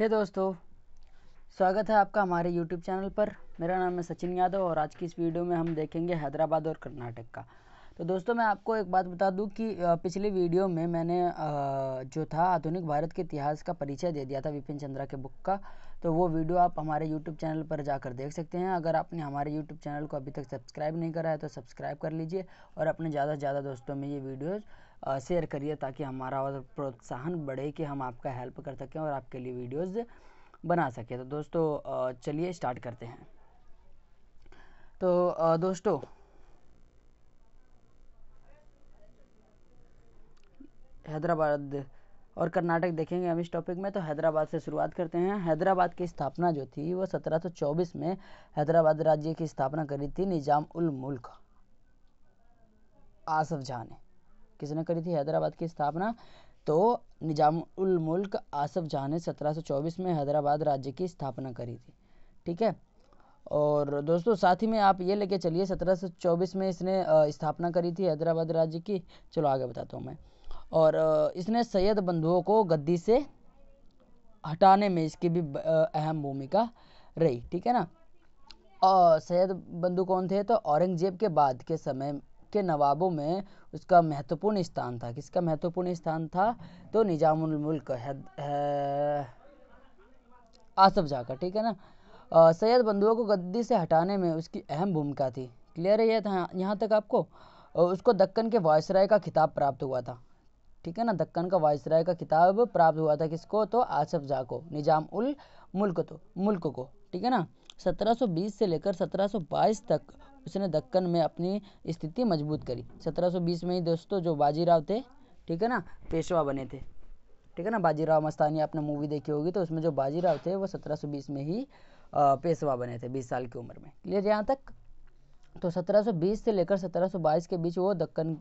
हे दोस्तों स्वागत है आपका हमारे YouTube चैनल पर मेरा नाम है सचिन यादव और आज की इस वीडियो में हम देखेंगे हैदराबाद और कर्नाटक का तो दोस्तों मैं आपको एक बात बता दूं कि पिछली वीडियो में मैंने जो था आधुनिक भारत के इतिहास का परिचय दे दिया था विपिन चंद्रा के बुक का तो वो वीडियो आप हमारे यूट्यूब चैनल पर जाकर देख सकते हैं अगर आपने हमारे यूट्यूब चैनल को अभी तक सब्सक्राइब नहीं करा है तो सब्सक्राइब कर लीजिए और अपने ज़्यादा से ज़्यादा दोस्तों में ये वीडियोज़ शेयर करिए ताकि हमारा और प्रोत्साहन बढ़े कि हम आपका हेल्प कर सकें और आपके लिए वीडियोस बना सकें तो दोस्तों चलिए स्टार्ट करते हैं तो दोस्तों हैदराबाद और कर्नाटक देखेंगे हम इस टॉपिक में तो हैदराबाद से शुरुआत करते हैं हैदराबाद की स्थापना जो थी वो 1724 में हैदराबाद राज्य की स्थापना करी थी निजाम उल मुल्क आसफ जहाँ ने किसने करी थी हैदराबाद की स्थापना तो निजामुल मुल्क आसफ जहाँ ने 1724 में हैदराबाद राज्य की स्थापना करी थी ठीक है और दोस्तों साथ ही में आप ये लेके चलिए 1724 में इसने स्थापना करी थी हैदराबाद राज्य की चलो आगे बताता हूँ मैं और इसने सैयद बंधुओं को गद्दी से हटाने में इसकी भी अहम भूमिका रही ठीक है ना और सैयद बंधु कौन थे तो औरंगजेब के बाद के समय के नवाबों में उसका महत्वपूर्ण स्थान था किसका महत्वपूर्ण स्थान था तो निजामुल मुल्क आसफ जहाँ का ठीक है ना सैयद बंधुओं को गद्दी से हटाने में उसकी अहम भूमिका थी क्लियर है यह था यहाँ तक आपको उसको दक्कन के वायसराय का खिताब प्राप्त हुआ था ठीक है ना दक्कन का वायसराय का खिताब प्राप्त हुआ था किसको तो आसफ जहाँ को निजाम उल मुल्क तो मुल्क को ठीक है ना 1720 से लेकर 1722 तक उसने दक्कन में अपनी स्थिति मजबूत करी 1720 में ही दोस्तों जो बाजीराव थे ठीक है ना पेशवा बने थे ठीक है ना बाजीराव मस्तानी आपने मूवी देखी होगी तो उसमें जो बाजीराव थे वो 1720 में ही पेशवा बने थे 20 साल की उम्र में क्लियर यहाँ तक तो 1720 से लेकर 1722 के बीच वो दक्कन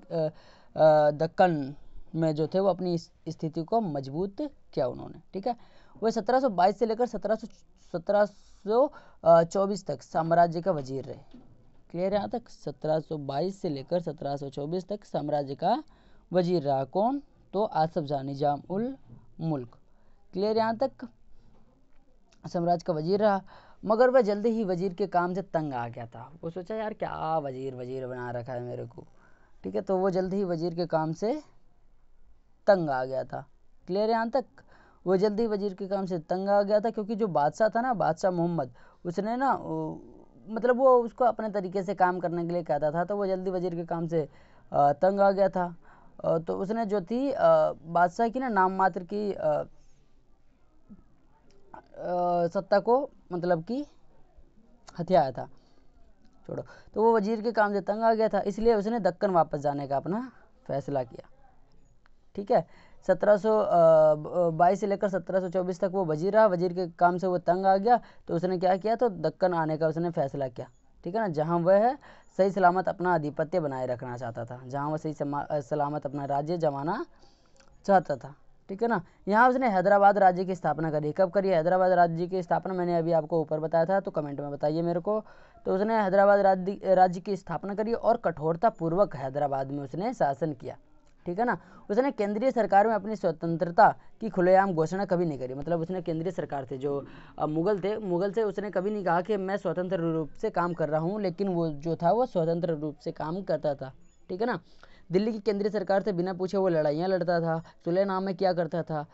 दक्कन में जो थे वो अपनी स्थिति को मजबूत किया उन्होंने ठीक है वह 1722 से लेकर सत्रह सौ तक साम्राज्य का वजीर रहे क्लियर यहाँ तक 1722 से लेकर 1724 तक साम्राज्य का वजीर रहा कौन तो आसफ जहाँ निजाम उल मुल्क क्लियर यहाँ तक साम्राज्य का वजीर रहा मगर वह जल्दी ही वजीर के काम से तंग आ गया था वो सोचा यार क्या वजीर वजीर बना रखा है मेरे को ठीक है तो वो जल्द ही वजीर के काम से तंग आ गया था क्लियर यहाँ तक वो जल्दी वजीर के काम से तंग आ गया था क्योंकि जो बादशाह था ना बादशाह मोहम्मद उसने ना मतलब वो उसको अपने तरीके से काम करने के लिए कहता था तो वो जल्दी वजीर के काम से तंग आ गया था तो उसने जो थी बादशाह की ना नाम मात्र की सत्ता को मतलब कि हथियाया था छोड़ो तो वो वजीर के काम से तंग आ गया था इसलिए उसने दक्कन वापस जाने का अपना फैसला किया ठीक है सत्रह से लेकर 1724 तक वो वजीर रहा वजीर के काम से वो तंग आ गया तो उसने क्या किया तो दक्कन आने का उसने फैसला किया ठीक है ना जहाँ वह है सही सलामत अपना आधिपत्य बनाए रखना चाहता था जहाँ वह सही सलामत अपना राज्य जमाना चाहता था ठीक है ना यहाँ उसने हैदराबाद राज्य की स्थापना करी कब करी हैदराबाद राज्य की स्थापना मैंने अभी आपको ऊपर बताया था तो कमेंट में बताइए मेरे को तो उसने हैदराबाद राज्य राज्य की स्थापना करी और कठोरता पूर्वक हैदराबाद में उसने शासन किया ठीक है ना उसने केंद्रीय सरकार में अपनी स्वतंत्रता की खुलेआम घोषणा कभी नहीं करी मतलब उसने केंद्रीय सरकार थे जो मुगल थे मुगल से उसने कभी नहीं कहा कि मैं स्वतंत्र रूप से काम कर रहा हूँ लेकिन वो जो था वो स्वतंत्र रूप से काम करता था ठीक है ना दिल्ली की केंद्रीय सरकार से बिना पूछे वो लड़ाइयाँ लड़ता था सुलह नाम में क्या करता था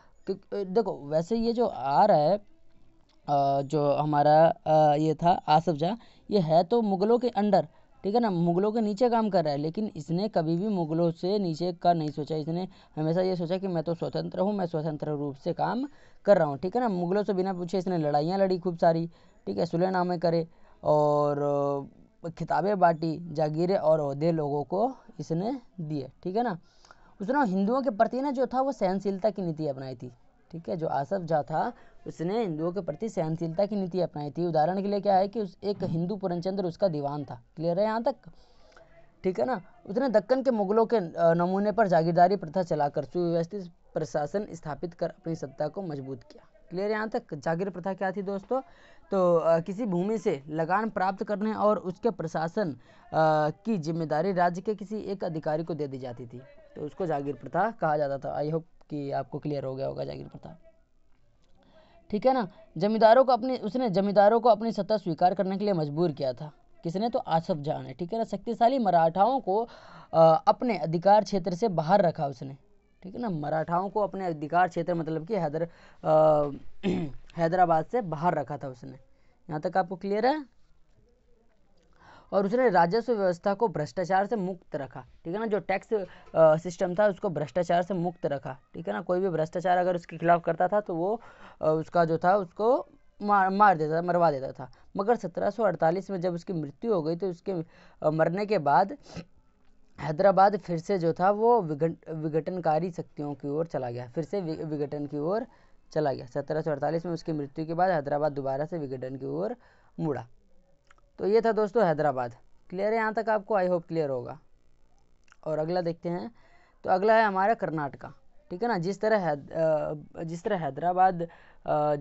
देखो वैसे ये जो आ रहा है जो हमारा ये था आसफ जहाँ ये है तो मुग़लों के अंडर ठीक है ना मुगलों के नीचे काम कर रहा है लेकिन इसने कभी भी मुगलों से नीचे का नहीं सोचा इसने हमेशा ये सोचा कि मैं तो स्वतंत्र हूँ मैं स्वतंत्र रूप से काम कर रहा हूँ ठीक है ना मुगलों से बिना पूछे इसने लड़ाइयाँ लड़ी खूब सारी ठीक है सुलहनामे करे और खिताबें बांटी जागीरें और अहदे लोगों को इसने दिए ठीक है ना उसने हिंदुओं के प्रति ना जो था वो सहनशीलता की नीति अपनाई थी ठीक है जो आसफ जहाँ था उसने हिंदुओं के प्रति सहनशीलता की नीति अपनाई थी उदाहरण के लिए क्या है कि उस एक हिंदू पूर्णचंद्र उसका दीवान था क्लियर है यहाँ तक ठीक है ना उसने दक्कन के मुगलों के नमूने पर जागीरदारी प्रथा चलाकर सुव्यवस्थित प्रशासन स्थापित कर अपनी सत्ता को मजबूत किया क्लियर यहाँ तक जागीर प्रथा क्या थी दोस्तों तो आ, किसी भूमि से लगान प्राप्त करने और उसके प्रशासन की जिम्मेदारी राज्य के किसी एक अधिकारी को दे दी जाती थी तो उसको जागीर प्रथा कहा जाता था आई होप कि आपको क्लियर हो गया होगा जागीर प्रथा ठीक है ना जमींदारों को अपनी उसने जमींदारों को अपनी सत्ता स्वीकार करने के लिए मजबूर किया था किसने तो आसफ जहाँ ने ठीक है ना शक्तिशाली मराठाओं को अपने अधिकार क्षेत्र से बाहर रखा उसने ठीक है ना मराठाओं को अपने अधिकार क्षेत्र मतलब कि हैदर हैदराबाद से बाहर रखा था उसने यहाँ तक आपको क्लियर है और उसने राजस्व व्यवस्था को भ्रष्टाचार से मुक्त रखा ठीक है ना जो टैक्स सिस्टम था उसको भ्रष्टाचार से मुक्त रखा ठीक है ना कोई भी भ्रष्टाचार अगर उसके खिलाफ करता था तो वो उसका जो था उसको मार मार देता था मरवा देता था मगर 1748 में जब उसकी मृत्यु हो गई तो उसके मरने के बाद हैदराबाद फिर से जो था वो विघट विघटनकारी शक्तियों की ओर चला गया फिर से विघटन की ओर चला गया 1748 में उसकी मृत्यु के बाद हैदराबाद दोबारा से विघटन की ओर मुड़ा तो ये था दोस्तों हैदराबाद क्लियर है यहाँ तक आपको आई होप क्लियर होगा और अगला देखते हैं तो अगला है हमारा कर्नाटका ठीक है ना जिस तरह है जिस तरह हैदराबाद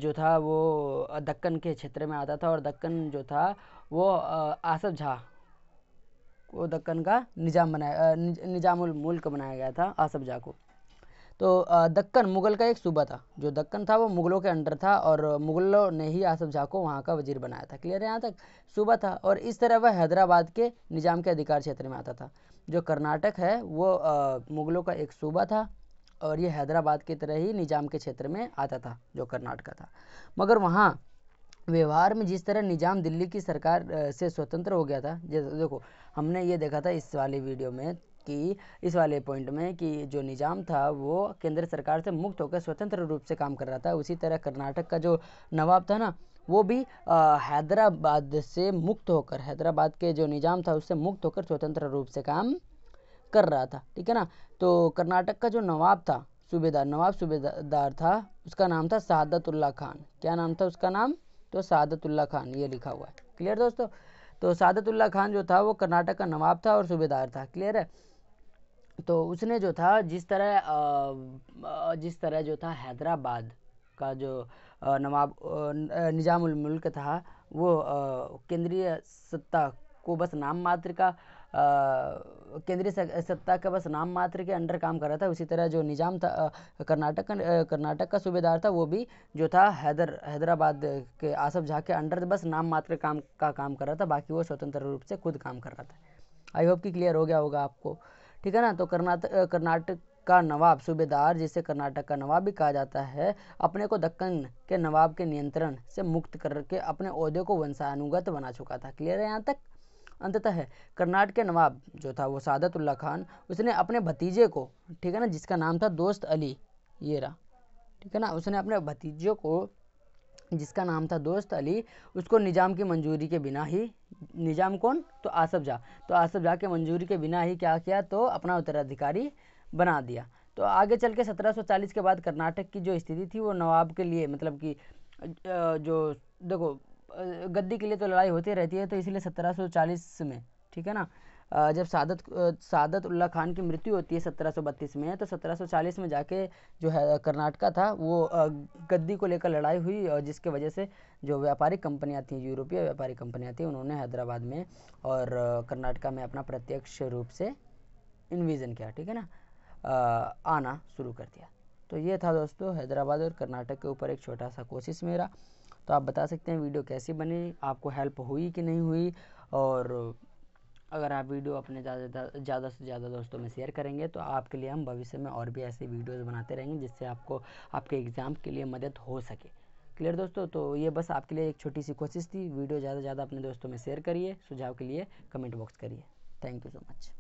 जो था वो दक्कन के क्षेत्र में आता था और दक्कन जो था वो आसफ झा को दक्कन का निजाम बनाया निजामुल मुल्क बनाया गया था आसफ झा को तो दक्कन मुगल का एक सूबा था जो दक्कन था वो मुगलों के अंडर था और मुगलों ने ही आसफ शाह को वहाँ का वजीर बनाया था क्लियर है यहाँ तक सूबा था और इस तरह वह हैदराबाद के निज़ाम के अधिकार क्षेत्र में आता था जो कर्नाटक है वो मुगलों का एक सूबा था और ये हैदराबाद की तरह ही निज़ाम के क्षेत्र में आता था जो कर्नाटक था मगर वहाँ व्यवहार में जिस तरह निज़ाम दिल्ली की सरकार से स्वतंत्र हो गया था जैसे देखो हमने ये देखा था इस वाली वीडियो में कि इस वाले पॉइंट में कि जो निज़ाम था वो केंद्र सरकार से मुक्त होकर स्वतंत्र रूप से काम कर रहा था उसी तरह कर्नाटक का जो नवाब था ना वो भी हैदराबाद से मुक्त होकर हैदराबाद के जो निज़ाम था उससे मुक्त होकर स्वतंत्र रूप से काम कर रहा था ठीक है ना तो कर्नाटक का जो नवाब था सूबेदार नवाब सूबेदार था उसका नाम था सादतुल्ला खान क्या नाम था उसका नाम तो सादतुल्ला खान ये लिखा हुआ है क्लियर दोस्तों तो सादतुल्ला खान जो था वो कर्नाटक का नवाब था और सूबेदार था क्लियर है तो उसने जो था जिस तरह जिस तरह जो था हैदराबाद का जो नवाब निजामुल मुल्क था वो केंद्रीय सत्ता को बस नाम मात्र का केंद्रीय सत्ता का बस नाम मात्र के अंडर काम कर रहा था उसी तरह जो निजाम था कर्नाटक कर्नाटक का सूबेदार था वो भी जो था हैदर हैदराबाद के आसफ झा के अंडर बस नाम मात्र काम का काम कर रहा था बाकी वो स्वतंत्र रूप से खुद काम कर रहा था आई होप कि क्लियर हो गया होगा आपको ठीक है ना तो कर्नाटक कर्नाटक का नवाब सूबेदार जिसे कर्नाटक का नवाब भी कहा जाता है अपने को दक्कन के नवाब के नियंत्रण से मुक्त करके अपने अहदे को वंशानुगत बना चुका था क्लियर है यहाँ तक अंततः कर्नाटक के नवाब जो था वो सादतुल्ला खान उसने अपने भतीजे को ठीक है ना जिसका नाम था दोस्त अली ये रहा ठीक है ना उसने अपने भतीजे को जिसका नाम था दोस्त अली उसको निज़ाम की मंजूरी के बिना ही निज़ाम कौन तो आसफ जा तो आसफ जा के मंजूरी के बिना ही क्या किया तो अपना उत्तराधिकारी बना दिया तो आगे चल के 1740 के बाद कर्नाटक की जो स्थिति थी वो नवाब के लिए मतलब कि जो देखो गद्दी के लिए तो लड़ाई होती रहती है तो इसलिए 1740 में ठीक है ना जब सादत सादत उल्ला खान की मृत्यु होती है बत्तीस में तो चालीस में जाके जो है कर्नाटका था वो गद्दी को लेकर लड़ाई हुई और जिसके वजह से जो व्यापारिक कंपनियाँ थी यूरोपीय व्यापारिक कंपनियाँ थी उन्होंने हैदराबाद में और कर्नाटका में अपना प्रत्यक्ष रूप से इन्विज़न किया ठीक है ना आना शुरू कर दिया तो ये था दोस्तों हैदराबाद और कर्नाटक के ऊपर एक छोटा सा कोशिश मेरा तो आप बता सकते हैं वीडियो कैसी बनी आपको हेल्प हुई कि नहीं हुई और अगर आप वीडियो अपने ज़्यादा ज़्यादा से ज़्यादा दोस्तों में शेयर करेंगे तो आपके लिए हम भविष्य में और भी ऐसी वीडियोज़ बनाते रहेंगे जिससे आपको आपके एग्ज़ाम के लिए मदद हो सके क्लियर दोस्तों तो ये बस आपके लिए एक छोटी सी कोशिश थी वीडियो ज़्यादा से ज़्यादा अपने दोस्तों में शेयर करिए सुझाव के लिए कमेंट बॉक्स करिए थैंक यू सो मच